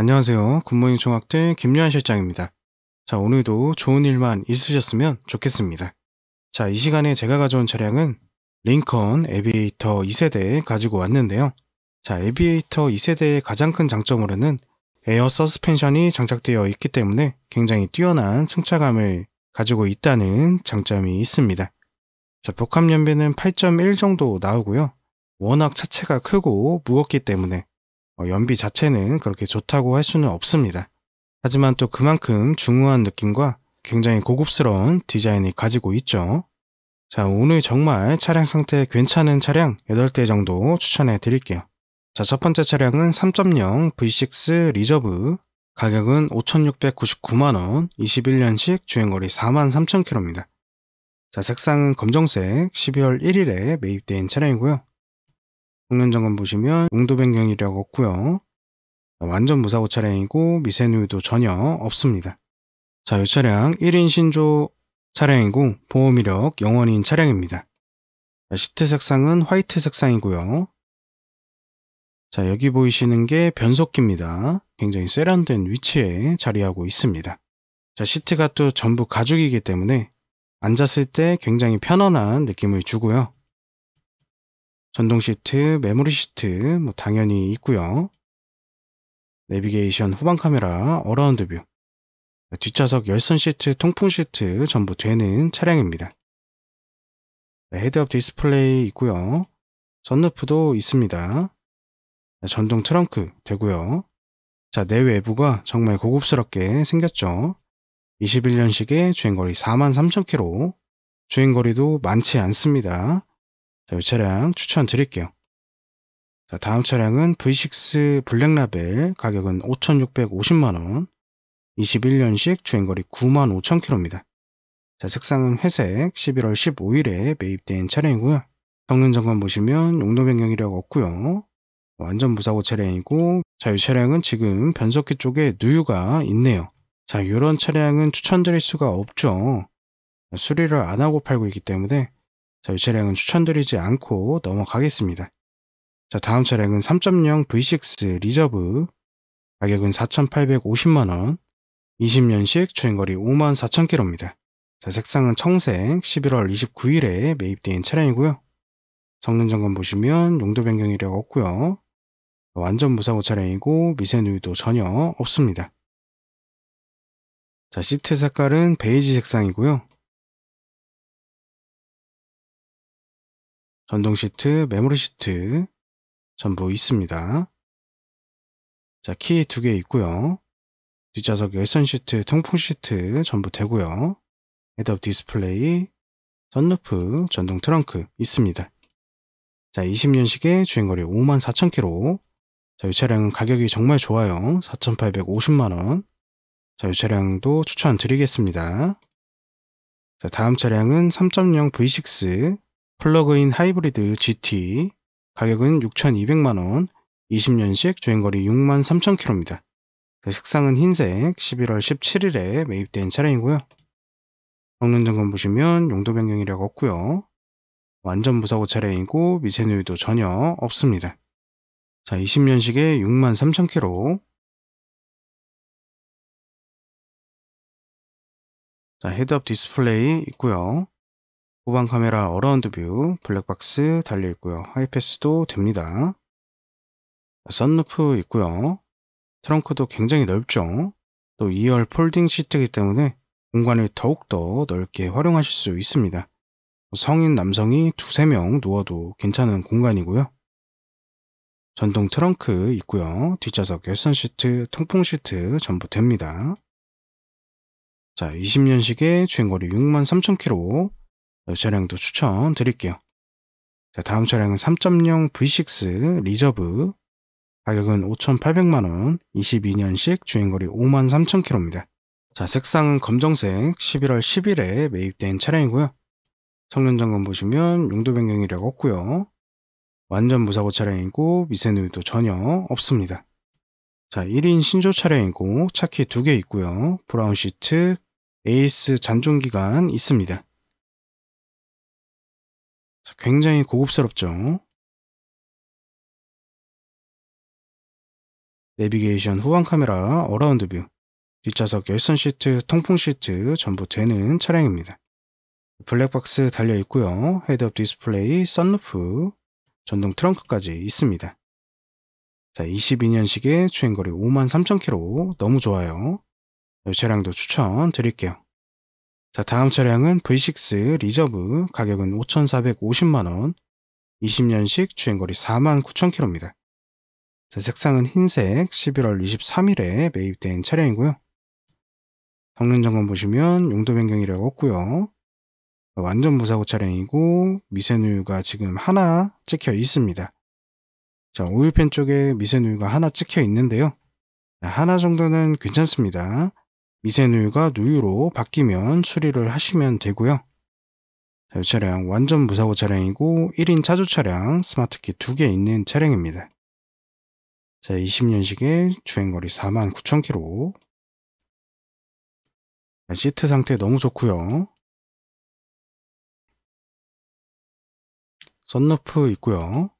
안녕하세요. 굿모닝 총학대 김유한 실장입니다. 자, 오늘도 좋은 일만 있으셨으면 좋겠습니다. 자, 이 시간에 제가 가져온 차량은 링컨 에비에이터 2세대 가지고 왔는데요. 자, 에비에이터 2세대의 가장 큰 장점으로는 에어 서스펜션이 장착되어 있기 때문에 굉장히 뛰어난 승차감을 가지고 있다는 장점이 있습니다. 자, 복합 연비는 8.1 정도 나오고요. 워낙 차체가 크고 무겁기 때문에 어, 연비 자체는 그렇게 좋다고 할 수는 없습니다. 하지만 또 그만큼 중후한 느낌과 굉장히 고급스러운 디자인이 가지고 있죠. 자 오늘 정말 차량 상태 괜찮은 차량 8대 정도 추천해 드릴게요. 자 첫 번째 차량은 3.0 V6 리저브 가격은 5,699만원 21년식 주행거리 43,000km입니다. 자 색상은 검정색 12월 1일에 매입된 차량이고요. 공연 점검 보시면 용도 변경이라고 없고요. 완전 무사고 차량이고 미세누유도 전혀 없습니다. 자, 이 차량 1인 신조 차량이고 보험 이력 영원인 차량입니다. 자, 시트 색상은 화이트 색상이고요. 자, 여기 보이시는 게 변속기입니다. 굉장히 세련된 위치에 자리하고 있습니다. 자, 시트가 또 전부 가죽이기 때문에 앉았을 때 굉장히 편안한 느낌을 주고요. 전동 시트, 메모리 시트 뭐 당연히 있고요. 내비게이션 후방 카메라, 어라운드 뷰, 뒷좌석 열선 시트, 통풍 시트 전부 되는 차량입니다. 네, 헤드업 디스플레이 있고요. 선루프도 있습니다. 네, 전동 트렁크 되고요. 자, 내외부가 정말 고급스럽게 생겼죠. 2 1년식의 주행거리 43,000km, 주행거리도 많지 않습니다. 자, 이 차량 추천드릴게요. 자, 다음 차량은 V6 블랙라벨 가격은 5,650만원 21년식 주행거리 95,000km입니다. 자, 색상은 회색 11월 15일에 매입된 차량이고요. 성능 점검 보시면 용도 변경 이력 없고요. 완전 무사고 차량이고 자, 이 차량은 지금 변속기 쪽에 누유가 있네요. 자, 이런 차량은 추천드릴 수가 없죠. 수리를 안 하고 팔고 있기 때문에 자, 이 차량은 추천드리지 않고 넘어가겠습니다. 자, 다음 차량은 3.0 V6 리저브 가격은 4,850만원 20년식 주행거리 54,000km입니다. 자, 색상은 청색 11월 29일에 매입된 차량이고요. 성능 점검 보시면 용도 변경 이력 없고요. 완전 무사고 차량이고 미세누유도 전혀 없습니다. 자, 시트 색깔은 베이지 색상이고요. 전동 시트, 메모리 시트 전부 있습니다. 자, 키 두 개 있고요. 뒷좌석 열선 시트, 통풍 시트 전부 되고요. 애드업 디스플레이, 선루프, 전동 트렁크 있습니다. 자, 20년식의 주행거리 54,000km. 자, 이 차량은 가격이 정말 좋아요. 4,850만원. 자, 이 차량도 추천드리겠습니다. 자, 다음 차량은 3.0 V6 플러그인 하이브리드 GT 가격은 6,200만원 20년식 주행거리 6 3,000km입니다. 그 색상은 흰색 11월 17일에 매입된 차량이고요. 성능 점검 보시면 용도 변경이라고 없고요. 완전 무사고 차량이고 미세누유도 전혀 없습니다. 자 20년식에 6 3,000km 자 헤드업 디스플레이 있고요. 후방 카메라 어라운드 뷰, 블랙박스 달려있고요. 하이패스도 됩니다. 선루프 있고요. 트렁크도 굉장히 넓죠. 또 2열 폴딩 시트이기 때문에 공간을 더욱더 넓게 활용하실 수 있습니다. 성인 남성이 두세 명 누워도 괜찮은 공간이고요. 전동 트렁크 있고요. 뒷좌석 열선 시트, 통풍 시트 전부 됩니다. 자, 2 0년식의 주행거리 63,000km, 이 차량도 추천드릴게요. 자, 다음 차량은 3.0 V6 리저브 가격은 5,800만원, 22년식 주행거리 5 3,000km입니다. 자, 색상은 검정색 11월 10일에 매입된 차량이고요. 성능 점검 보시면 용도 변경 이력 없고요. 완전 무사고 차량이고 미세누유도 전혀 없습니다. 자, 1인 신조 차량이고 차키 2개 있고요. 브라운 시트, AS 잔존 기간 있습니다. 굉장히 고급스럽죠. 내비게이션 후방 카메라 어라운드 뷰, 뒷좌석 열선 시트, 통풍 시트 전부 되는 차량입니다. 블랙박스 달려 있고요. 헤드업 디스플레이, 썬루프, 전동 트렁크까지 있습니다. 자, 22년식의 주행거리 53,000km 너무 좋아요. 이 네, 차량도 추천드릴게요. 자, 다음 차량은 V6 리저브 가격은 5,450만원 20년식 주행거리 49,000km입니다. 자, 색상은 흰색 11월 23일에 매입된 차량이고요. 성능 점검 보시면 용도 변경 이라고 없고요. 완전 무사고 차량이고 미세누유가 지금 하나 찍혀 있습니다. 자, 오일팬 쪽에 미세누유가 하나 찍혀 있는데요. 네, 하나 정도는 괜찮습니다. 미세누유가 누유로 바뀌면 수리를 하시면 되고요. 자, 이 차량 완전 무사고 차량이고 1인 차주 차량 스마트키 2개 있는 차량입니다. 자, 20년식에 주행거리 49,000km 시트 상태 너무 좋고요. 썬루프 있고요.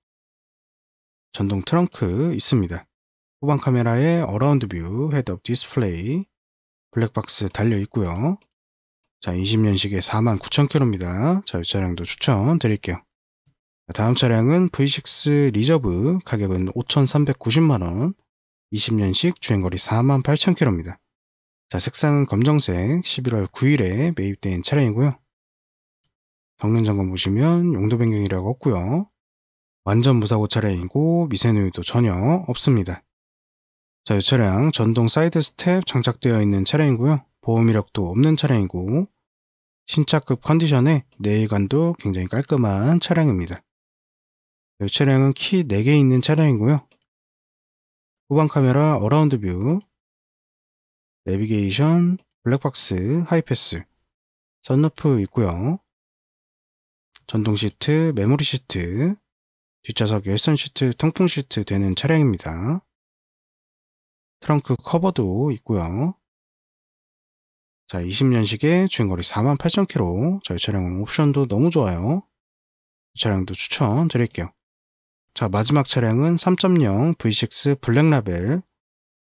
전동 트렁크 있습니다. 후방 카메라에 어라운드 뷰, 헤드업 디스플레이, 블랙박스 달려있고요. 자 20년식에 49,000km입니다. 자, 이 차량도 추천드릴게요. 다음 차량은 V6 리저브 가격은 5,390만원 20년식 주행거리 48,000km입니다. 자, 색상은 검정색 11월 9일에 매입된 차량이고요. 정면 점검 보시면 용도 변경이라고 없고요. 완전 무사고 차량이고 미세누유도 전혀 없습니다. 자, 이 차량 전동 사이드 스텝 장착되어 있는 차량이고요. 보험 이력도 없는 차량이고 신차급 컨디션에 내일관도 굉장히 깔끔한 차량입니다. 이 차량은 키 4개 있는 차량이고요. 후방 카메라 어라운드 뷰, 내비게이션, 블랙박스, 하이패스, 선루프 있고요. 전동 시트, 메모리 시트, 뒷좌석 열선 시트, 통풍 시트 되는 차량입니다. 트렁크 그 커버도 있고요. 자, 2 0년식의 주행거리 48,000km 저희 차량은 옵션도 너무 좋아요. 차량도 추천드릴게요. 자, 마지막 차량은 3.0 V6 블랙라벨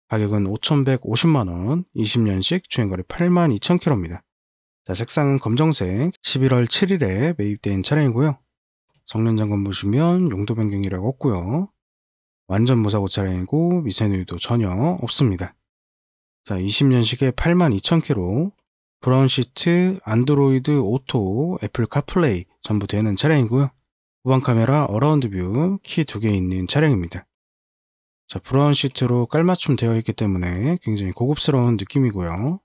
가격은 5,150만원, 20년식 주행거리 82,000km입니다. 자, 색상은 검정색, 11월 7일에 매입된 차량이고요. 성능장관 보시면 용도 변경이라고 없고요. 완전 무사고 차량이고 미세누유도 전혀 없습니다. 자, 20년식에 82,000km, 브라운 시트, 안드로이드 오토, 애플 카플레이 전부 되는 차량이고요. 후방 카메라, 어라운드 뷰, 키 두 개 있는 차량입니다. 자, 브라운 시트로 깔맞춤 되어 있기 때문에 굉장히 고급스러운 느낌이고요.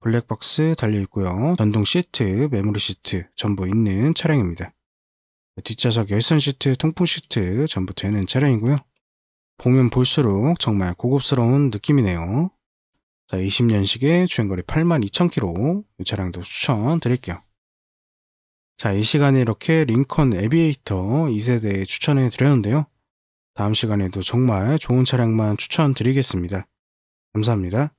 블랙박스 달려 있고요. 전동 시트, 메모리 시트 전부 있는 차량입니다. 뒷좌석 열선 시트, 통풍 시트 전부 되는 차량이고요. 보면 볼수록 정말 고급스러운 느낌이네요. 자, 2 0년식의 주행거리 82,000km 이 차량도 추천드릴게요. 자, 이 시간에 이렇게 링컨 에비에이터 2세대 추천해 드렸는데요. 다음 시간에도 정말 좋은 차량만 추천드리겠습니다. 감사합니다.